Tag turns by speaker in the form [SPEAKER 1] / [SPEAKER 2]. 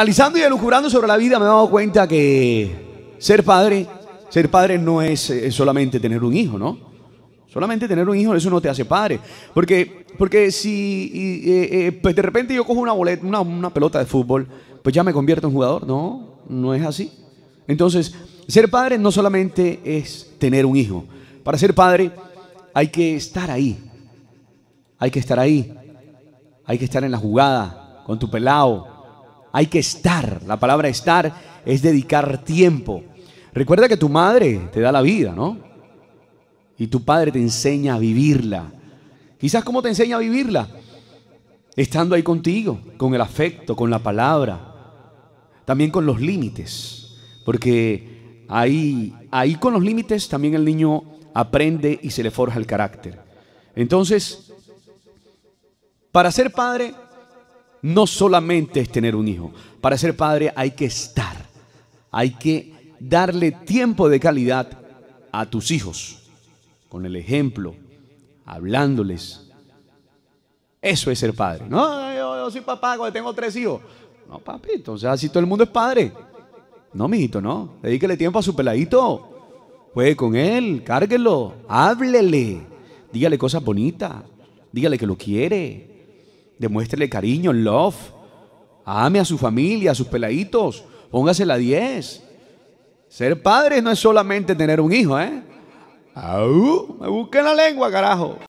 [SPEAKER 1] Analizando y elucubrando sobre la vida me he dado cuenta que ser padre, ser padre no eh, es solamente tener un hijo, ¿no? Solamente tener un hijo, eso no te hace padre. Porque, porque si eh, eh, pues de repente yo cojo una, boleta, una, una, pelota de fútbol, pues ya me convierto en jugador. No, no es así. Entonces, ser padre no solamente es tener un hijo. Para ser padre hay que estar ahí. Hay que estar ahí. Hay que estar en la jugada, con tu pelado, hay que estar. La palabra estar es dedicar tiempo. Recuerda que tu madre te da la vida, ¿no? Y tu padre te enseña a vivirla. Quizás cómo te enseña a vivirla. Estando ahí contigo, con el afecto, con la palabra, también con los límites. Porque ahí, ahí con los límites también el niño aprende y se le forja el carácter. Entonces, para ser padre no solamente es tener un hijo. Para ser padre hay que estar, hay que darle tiempo de calidad a tus hijos, con el ejemplo, hablándoles. Eso es ser padre. No, yo, soy papá, tengo tres hijos. No, papito, o sea, si todo el mundo es padre. No, mijito, no. Dedíquele tiempo a su peladito. Juegue con él, cárguelo, háblele, dígale cosas bonitas, dígale que lo quiere, Demuéstrele cariño, love. Ame a su familia, a sus peladitos. póngasela la 10. Ser padre no es solamente tener un hijo, ¿eh? Me busquen la lengua, carajo.